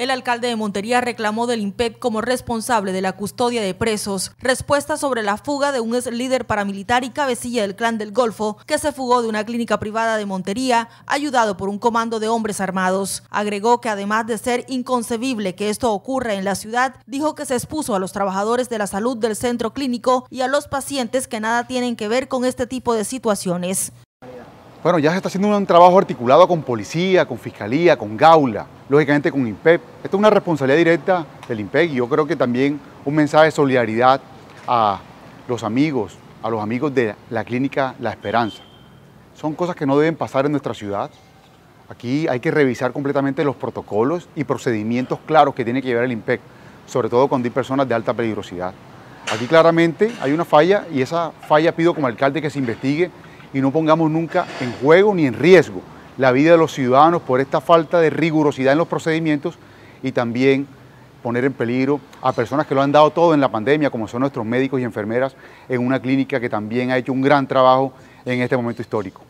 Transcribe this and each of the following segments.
El alcalde de Montería reclamó del IMPEC como responsable de la custodia de presos. Respuesta sobre la fuga de un ex líder paramilitar y cabecilla del clan del Golfo que se fugó de una clínica privada de Montería, ayudado por un comando de hombres armados. Agregó que además de ser inconcebible que esto ocurra en la ciudad, dijo que se expuso a los trabajadores de la salud del centro clínico y a los pacientes que nada tienen que ver con este tipo de situaciones. Bueno, ya se está haciendo un trabajo articulado con policía, con fiscalía, con gaula, lógicamente con INPEP. Esto es una responsabilidad directa del INPEC y yo creo que también un mensaje de solidaridad a los amigos, a los amigos de la clínica La Esperanza. Son cosas que no deben pasar en nuestra ciudad. Aquí hay que revisar completamente los protocolos y procedimientos claros que tiene que llevar el INPEC, sobre todo cuando hay personas de alta peligrosidad. Aquí claramente hay una falla y esa falla pido como alcalde que se investigue y no pongamos nunca en juego ni en riesgo la vida de los ciudadanos por esta falta de rigurosidad en los procedimientos y también poner en peligro a personas que lo han dado todo en la pandemia, como son nuestros médicos y enfermeras, en una clínica que también ha hecho un gran trabajo en este momento histórico.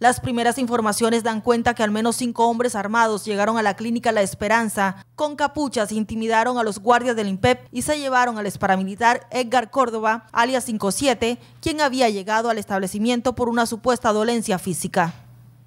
Las primeras informaciones dan cuenta que al menos cinco hombres armados llegaron a la clínica La Esperanza con capuchas, intimidaron a los guardias del INPEP e y se llevaron al paramilitar Edgar Córdoba, alias 57, quien había llegado al establecimiento por una supuesta dolencia física.